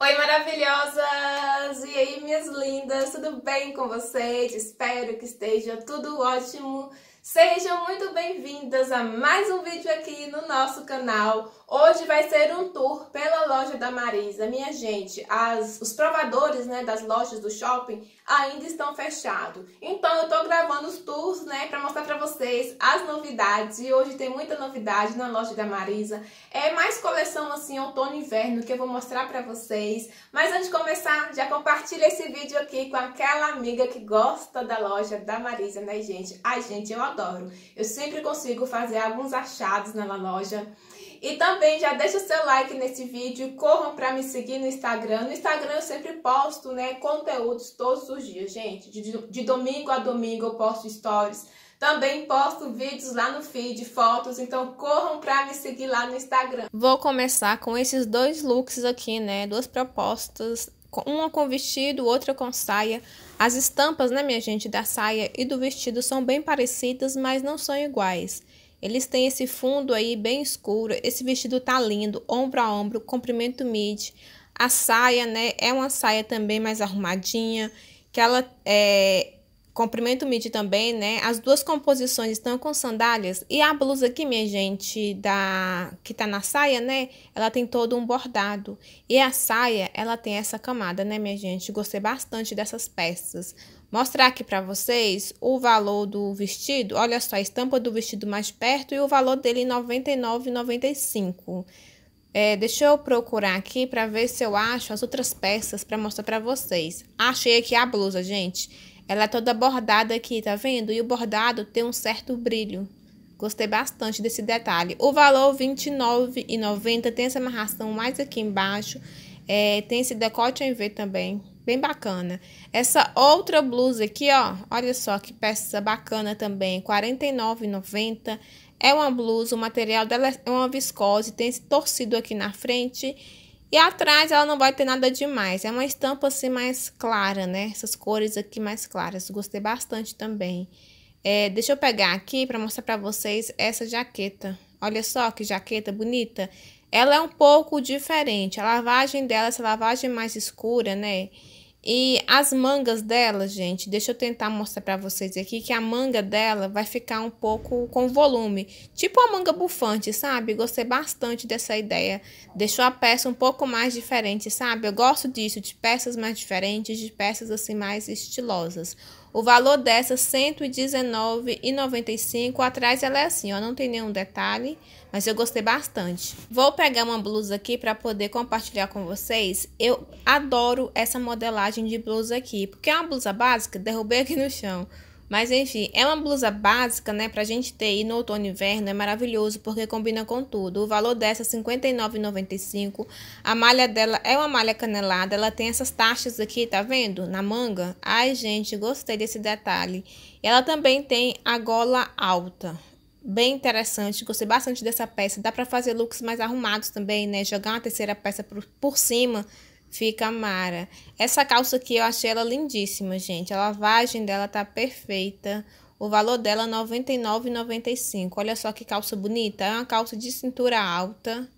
Oi, maravilhosas! E aí, minhas lindas, tudo bem com vocês? Espero que esteja tudo ótimo. Sejam muito bem-vindas a mais um vídeo aqui no nosso canal. Hoje vai ser um tour pela loja da Marisa. Minha gente, as, os provadores né, das lojas do shopping ainda estão fechados. Então eu tô gravando os tours né, para mostrar para vocês as novidades. E hoje tem muita novidade na loja da Marisa. É mais coleção assim, outono e inverno que eu vou mostrar para vocês. Mas antes de começar, já compartilha esse vídeo aqui com aquela amiga que gosta da loja da Marisa, né gente? Ai gente, eu adoro adoro. Eu sempre consigo fazer alguns achados na loja. E também já deixa o seu like nesse vídeo, corram para me seguir no Instagram. No Instagram eu sempre posto, né, conteúdos todos os dias, gente. De, de domingo a domingo eu posto stories. Também posto vídeos lá no feed, fotos, então corram para me seguir lá no Instagram. Vou começar com esses dois looks aqui, né, duas propostas uma com vestido, outra com saia. As estampas, né, minha gente, da saia e do vestido são bem parecidas, mas não são iguais. Eles têm esse fundo aí bem escuro. Esse vestido tá lindo, ombro a ombro, comprimento mid. A saia, né, é uma saia também mais arrumadinha, que ela é, comprimento midi também, né? As duas composições estão com sandálias. E a blusa aqui, minha gente, da que tá na saia, né? Ela tem todo um bordado. E a saia, ela tem essa camada, né, minha gente? Gostei bastante dessas peças. Mostrar aqui para vocês o valor do vestido. Olha só, a estampa do vestido mais perto e o valor dele R$ 99,95. É, deixa eu procurar aqui para ver se eu acho as outras peças para mostrar para vocês. Achei aqui a blusa, gente. Ela é toda bordada aqui, tá vendo? E o bordado tem um certo brilho. Gostei bastante desse detalhe. O valor R$29,90. Tem essa amarração mais aqui embaixo. É, tem esse decote em V também. Bem bacana. Essa outra blusa aqui, ó. Olha só que peça bacana também. R$49,90. É uma blusa, o material dela é uma viscose, tem esse torcido aqui na frente e atrás ela não vai ter nada demais, é uma estampa assim mais clara, né? Essas cores aqui mais claras, gostei bastante também. É, deixa eu pegar aqui para mostrar para vocês essa jaqueta. Olha só que jaqueta bonita. Ela é um pouco diferente, a lavagem dela, essa lavagem mais escura, né? E as mangas dela, gente, deixa eu tentar mostrar para vocês aqui que a manga dela vai ficar um pouco com volume, tipo a manga bufante, sabe? Gostei bastante dessa ideia. Deixou a peça um pouco mais diferente, sabe? Eu gosto disso, de peças mais diferentes, de peças assim mais estilosas. O valor dessa, R$ 119,95. Atrás ela é assim, ó, não tem nenhum detalhe, mas eu gostei bastante. Vou pegar uma blusa aqui para poder compartilhar com vocês. Eu adoro essa modelagem de blusa aqui, porque é uma blusa básica, derrubei aqui no chão. Mas enfim, é uma blusa básica, né, pra gente ter aí no outono e inverno, é maravilhoso porque combina com tudo. O valor dessa é 59,95. A malha dela é uma malha canelada, ela tem essas taxas aqui, tá vendo? Na manga. Ai, gente, gostei desse detalhe. Ela também tem a gola alta. Bem interessante, gostei bastante dessa peça. Dá pra fazer looks mais arrumados também, né? Jogar uma terceira peça por, por cima Fica mara. Essa calça aqui eu achei ela lindíssima, gente. A lavagem dela tá perfeita. O valor dela é R$ 99,95. Olha só que calça bonita. É uma calça de cintura alta.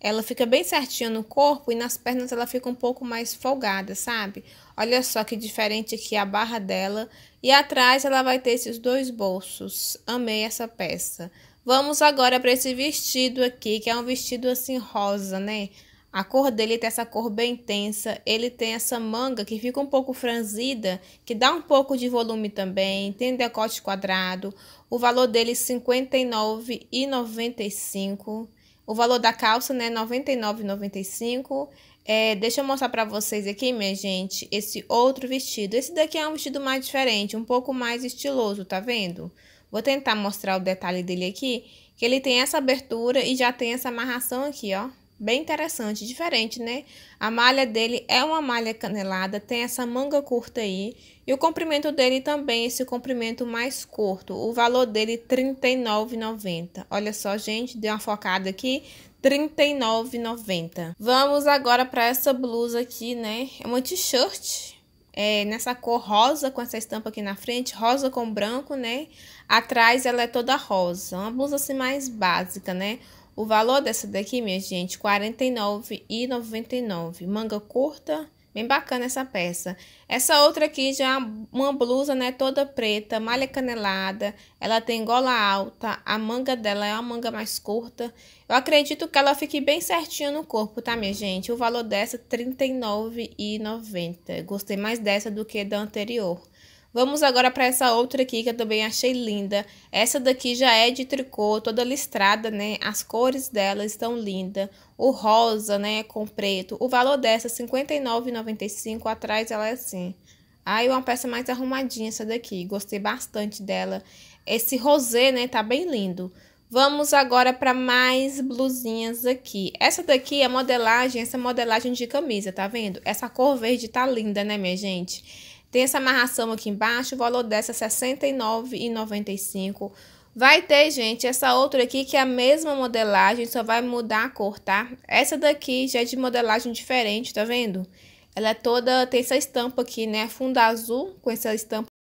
Ela fica bem certinha no corpo e nas pernas ela fica um pouco mais folgada, sabe? Olha só que diferente aqui a barra dela. E atrás ela vai ter esses dois bolsos. Amei essa peça. Vamos agora para esse vestido aqui, que é um vestido assim rosa, né? A cor dele tem essa cor bem intensa, ele tem essa manga que fica um pouco franzida, que dá um pouco de volume também, tem decote quadrado. O valor dele é R$ 59,95. O valor da calça, né, R$ 99,95. É, deixa eu mostrar para vocês aqui, minha gente, esse outro vestido. Esse daqui é um vestido mais diferente, um pouco mais estiloso, tá vendo? Vou tentar mostrar o detalhe dele aqui, que ele tem essa abertura e já tem essa amarração aqui, ó bem interessante, diferente, né? A malha dele é uma malha canelada, tem essa manga curta aí. E o comprimento dele também, esse comprimento mais curto. O valor dele R$ 39,90. Olha só, gente, deu uma focada aqui. R$ 39,90. Vamos agora para essa blusa aqui, né? É uma t-shirt. É, nessa cor rosa, com essa estampa aqui na frente, rosa com branco, né? Atrás ela é toda rosa, uma blusa assim mais básica, né? O valor dessa daqui, minha gente, R$ 49,99. Manga curta, bem bacana essa peça. Essa outra aqui já é uma blusa, né, toda preta, malha canelada. Ela tem gola alta, a manga dela é uma manga mais curta. Eu acredito que ela fique bem certinha no corpo, tá, minha gente? O valor dessa R$ 39,90. Gostei mais dessa do que da anterior. Vamos agora para essa outra aqui que eu também achei linda. Essa daqui já é de tricô, toda listrada, né? As cores dela estão lindas. O rosa, né, com preto. O valor dessa R$ 59,95, atrás ela é assim. Aí ah, uma peça mais arrumadinha essa daqui, gostei bastante dela. Esse rosé, né, tá bem lindo. Vamos agora para mais blusinhas aqui. Essa daqui é modelagem, essa modelagem de camisa, tá vendo? Essa cor verde tá linda, né, minha gente? Tem essa amarração aqui embaixo, o valor dessa é R$ 69,95. Vai ter, gente, essa outra aqui que é a mesma modelagem, só vai mudar a cor, tá? Essa daqui já é de modelagem diferente, tá vendo? Ela é toda, tem essa estampa aqui, né? Fundo azul com essa estampa.